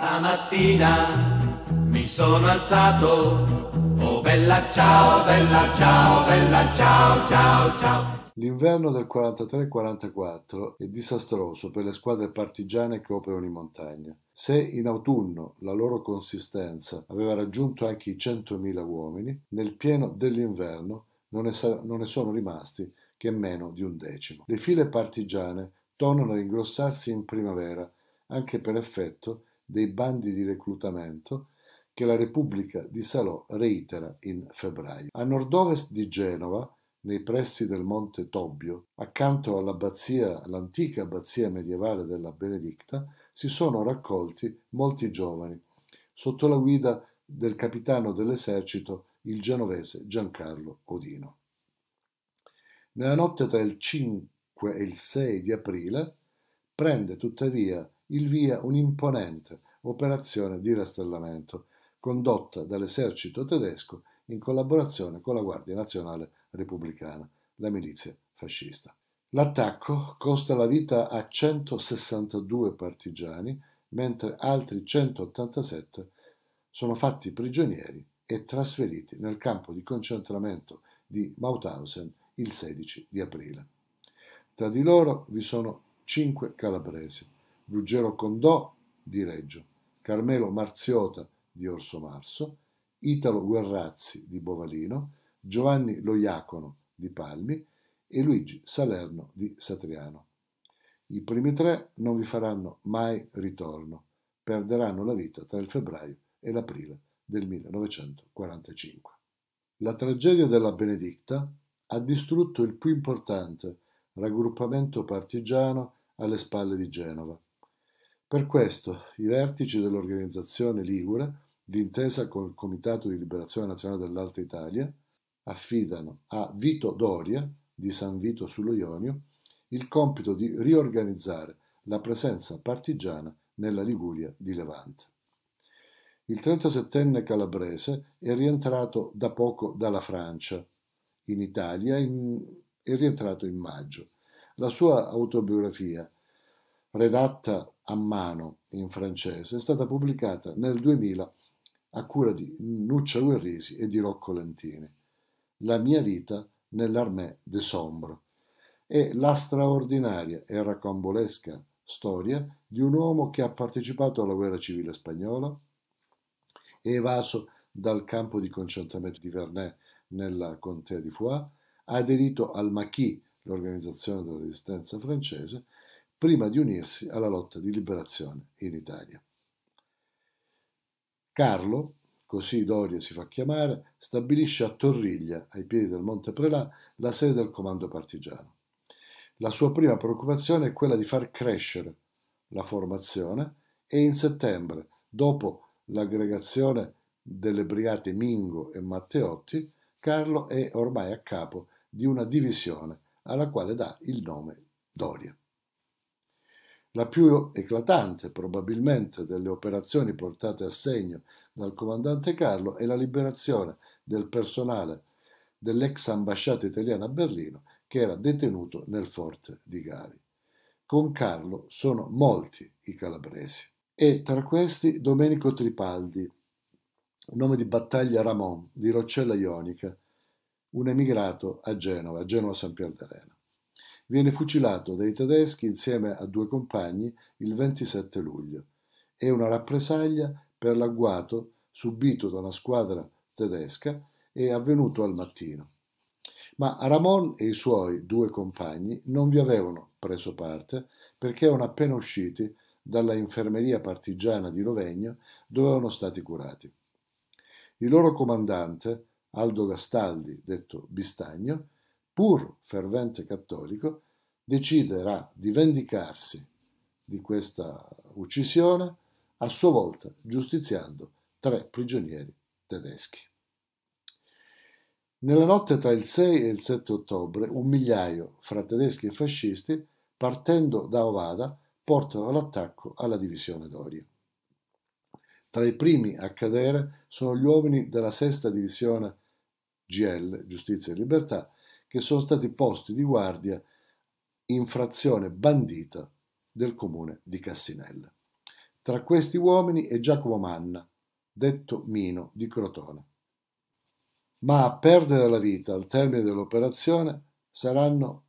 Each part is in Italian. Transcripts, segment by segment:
Stamattina mi sono alzato, oh bella ciao, bella ciao, bella ciao, ciao, ciao. L'inverno del 43-44 è disastroso per le squadre partigiane che operano in montagna. Se in autunno la loro consistenza aveva raggiunto anche i 100.000 uomini, nel pieno dell'inverno non ne, sa- non ne sono rimasti che meno di un decimo. Le file partigiane tornano a ingrossarsi in primavera, anche per effetto dei bandi di reclutamento che la Repubblica di Salò reitera in febbraio. A nord-ovest di Genova, nei pressi del Monte Tobbio, accanto all'abbazia, all'antica abbazia medievale della Benedicta, si sono raccolti molti giovani, sotto la guida del capitano dell'esercito, il genovese Giancarlo Odino. Nella notte tra il 5 e il 6 di aprile prende tuttavia il via un'imponente operazione di rastrellamento condotta dall'esercito tedesco in collaborazione con la Guardia Nazionale Repubblicana, la milizia fascista. L'attacco costa la vita a 162 partigiani, mentre altri 187 sono fatti prigionieri e trasferiti nel campo di concentramento di Mauthausen il 16 di aprile. Tra di loro vi sono 5 calabresi. Ruggero Condò di Reggio, Carmelo Marziota di Orso Marso, Italo Guerrazzi di Bovalino, Giovanni Loiacono di Palmi e Luigi Salerno di Satriano. I primi tre non vi faranno mai ritorno, perderanno la vita tra il febbraio e l'aprile del 1945. La tragedia della Benedicta ha distrutto il più importante raggruppamento partigiano alle spalle di Genova per questo i vertici dell'organizzazione Ligure, d'intesa col Comitato di Liberazione Nazionale dell'Alta Italia, affidano a Vito Doria di San Vito sullo Ionio il compito di riorganizzare la presenza partigiana nella Liguria di Levante. Il 37enne calabrese è rientrato da poco dalla Francia in Italia in, è rientrato in maggio. La sua autobiografia redatta a mano in francese, è stata pubblicata nel 2000 a cura di Nuccia Guerrisi e di Rocco Lentini, La mia vita nell'Armée de Sombre, e la straordinaria e racambolesca storia di un uomo che ha partecipato alla guerra civile spagnola, evaso dal campo di concentramento di Vernet nella contea di Foix, ha aderito al Maquis, l'organizzazione della resistenza francese, prima di unirsi alla lotta di liberazione in Italia. Carlo, così Doria si fa chiamare, stabilisce a Torriglia, ai piedi del Monte Prelà, la sede del comando partigiano. La sua prima preoccupazione è quella di far crescere la formazione e in settembre, dopo l'aggregazione delle brigate Mingo e Matteotti, Carlo è ormai a capo di una divisione alla quale dà il nome Doria. La più eclatante probabilmente delle operazioni portate a segno dal comandante Carlo è la liberazione del personale dell'ex ambasciata italiana a Berlino che era detenuto nel forte di Gari. Con Carlo sono molti i calabresi e tra questi Domenico Tripaldi, nome di battaglia Ramon di Roccella Ionica, un emigrato a Genova, a Genova San Pierdarena. Viene fucilato dai tedeschi insieme a due compagni il 27 luglio. È una rappresaglia per l'agguato subito da una squadra tedesca e avvenuto al mattino. Ma Ramon e i suoi due compagni non vi avevano preso parte perché erano appena usciti dalla infermeria partigiana di Rovegno dove erano stati curati. Il loro comandante, Aldo Gastaldi, detto Bistagno, pur fervente cattolico, deciderà di vendicarsi di questa uccisione, a sua volta giustiziando tre prigionieri tedeschi. Nella notte tra il 6 e il 7 ottobre, un migliaio fra tedeschi e fascisti, partendo da Ovada, portano l'attacco alla divisione d'Oria. Tra i primi a cadere sono gli uomini della sesta divisione GL, Giustizia e Libertà, che sono stati posti di guardia in frazione bandita del comune di Cassinella. Tra questi uomini è Giacomo Manna, detto Mino di Crotone. Ma a perdere la vita al termine dell'operazione saranno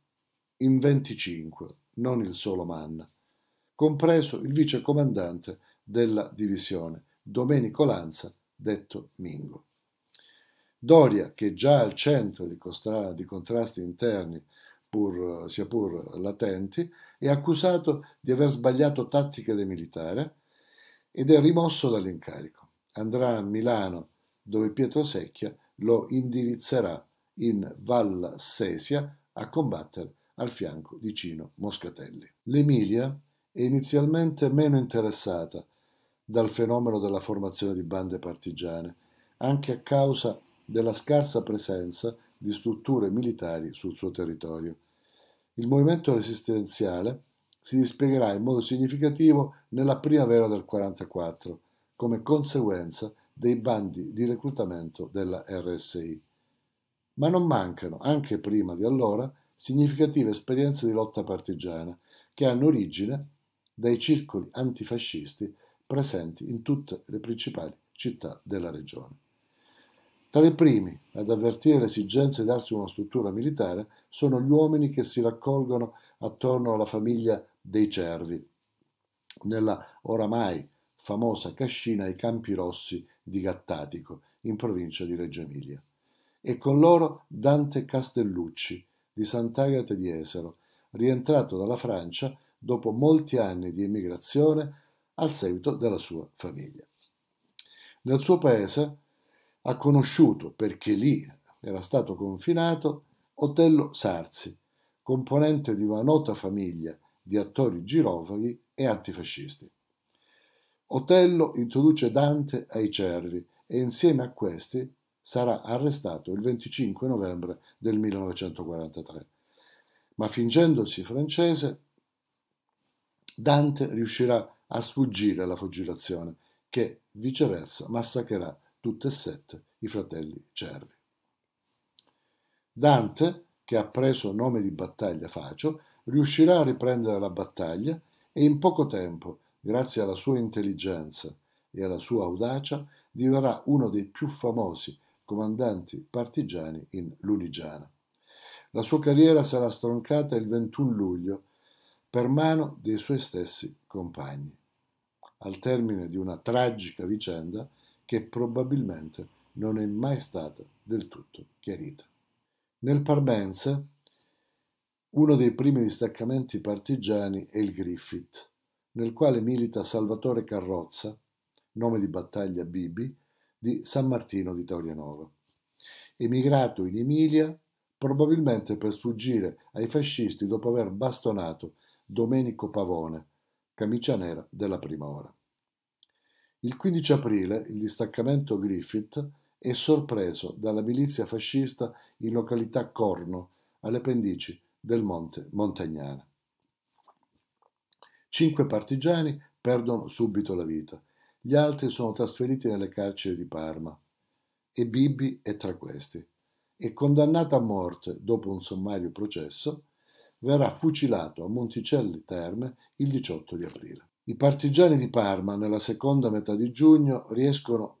in 25, non il solo Manna, compreso il vice comandante della divisione, Domenico Lanza, detto Mingo. Doria, che già al centro di, costra- di contrasti interni, pur, sia pur latenti, è accusato di aver sbagliato tattica del militare ed è rimosso dall'incarico. Andrà a Milano, dove Pietro Secchia lo indirizzerà in Val Sesia a combattere al fianco di Cino Moscatelli. L'Emilia è inizialmente meno interessata dal fenomeno della formazione di bande partigiane, anche a causa della scarsa presenza di strutture militari sul suo territorio. Il movimento resistenziale si dispiegherà in modo significativo nella primavera del 1944, come conseguenza dei bandi di reclutamento della RSI. Ma non mancano, anche prima di allora, significative esperienze di lotta partigiana, che hanno origine dai circoli antifascisti presenti in tutte le principali città della regione. Tra i primi ad avvertire l'esigenza di darsi una struttura militare sono gli uomini che si raccolgono attorno alla famiglia dei cervi, nella oramai famosa cascina ai Campi Rossi di Gattatico, in provincia di Reggio Emilia. E con loro Dante Castellucci, di Sant'Agata di Esero, rientrato dalla Francia dopo molti anni di emigrazione al seguito della sua famiglia. Nel suo paese ha conosciuto, perché lì era stato confinato, Otello Sarzi, componente di una nota famiglia di attori girofaghi e antifascisti. Otello introduce Dante ai cervi e insieme a questi sarà arrestato il 25 novembre del 1943. Ma fingendosi francese, Dante riuscirà a sfuggire alla fugilazione che viceversa massacrerà tutte e sette i fratelli Cervi. Dante, che ha preso nome di battaglia Facio, riuscirà a riprendere la battaglia e in poco tempo, grazie alla sua intelligenza e alla sua audacia, diverrà uno dei più famosi comandanti partigiani in Lunigiana. La sua carriera sarà stroncata il 21 luglio per mano dei suoi stessi compagni. Al termine di una tragica vicenda, che probabilmente non è mai stata del tutto chiarita. Nel Parmense, uno dei primi distaccamenti partigiani è il Griffith, nel quale milita Salvatore Carrozza, nome di battaglia Bibi, di San Martino di Taurianova. Emigrato in Emilia, probabilmente per sfuggire ai fascisti dopo aver bastonato Domenico Pavone, camicia nera della prima ora. Il 15 aprile il distaccamento Griffith è sorpreso dalla milizia fascista in località Corno, alle pendici del Monte Montagnana. Cinque partigiani perdono subito la vita, gli altri sono trasferiti nelle carceri di Parma e Bibi è tra questi. È condannato a morte dopo un sommario processo, verrà fucilato a Monticelli Terme il 18 di aprile. I partigiani di Parma nella seconda metà di giugno riescono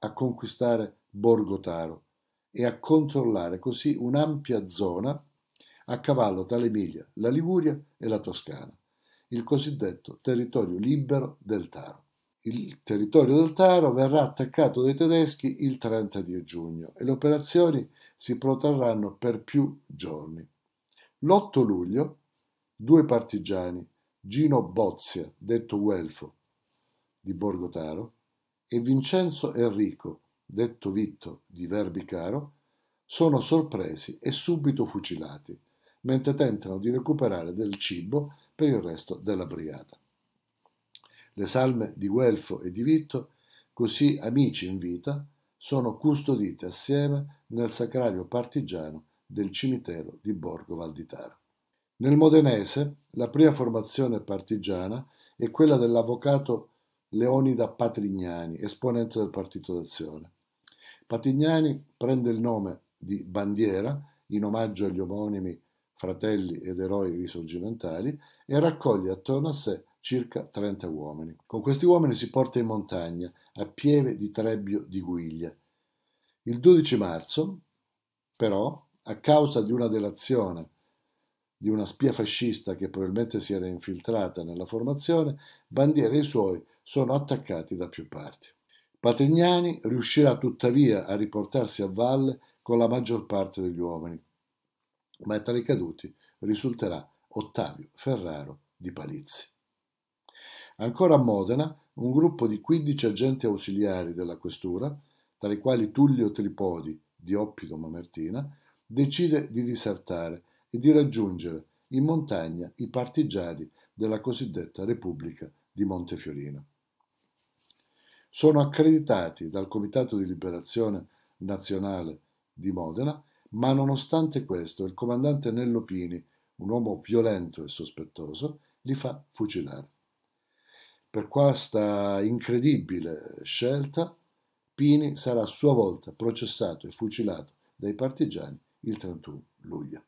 a conquistare Borgotaro e a controllare così un'ampia zona a cavallo tra l'Emilia, la Liguria e la Toscana, il cosiddetto territorio libero del Taro. Il territorio del Taro verrà attaccato dai tedeschi il 30 di giugno e le operazioni si protrarranno per più giorni. L'8 luglio due partigiani Gino Bozia, detto Guelfo, di Borgotaro, e Vincenzo Enrico, detto Vitto, di Verbicaro, sono sorpresi e subito fucilati, mentre tentano di recuperare del cibo per il resto della brigata. Le salme di Guelfo e di Vitto, così amici in vita, sono custodite assieme nel sacrario partigiano del cimitero di Borgo Valditaro. Nel modenese la prima formazione partigiana è quella dell'avvocato Leonida Patrignani, esponente del Partito d'Azione. Patrignani prende il nome di bandiera in omaggio agli omonimi fratelli ed eroi risorgimentali e raccoglie attorno a sé circa 30 uomini. Con questi uomini si porta in montagna, a Pieve di Trebbio di Guiglia. Il 12 marzo, però, a causa di una delazione di una spia fascista che probabilmente si era infiltrata nella formazione, Bandiera e i suoi sono attaccati da più parti. Patrignani riuscirà tuttavia a riportarsi a valle con la maggior parte degli uomini, ma tra i caduti risulterà Ottavio Ferraro di Palizzi. Ancora a Modena, un gruppo di 15 agenti ausiliari della questura, tra i quali Tullio Tripodi di Oppido Mamertina, decide di disertare e di raggiungere in montagna i partigiani della cosiddetta Repubblica di Montefiorino. Sono accreditati dal Comitato di Liberazione Nazionale di Modena, ma nonostante questo il comandante Nellopini, un uomo violento e sospettoso, li fa fucilare. Per questa incredibile scelta, Pini sarà a sua volta processato e fucilato dai partigiani il 31 luglio.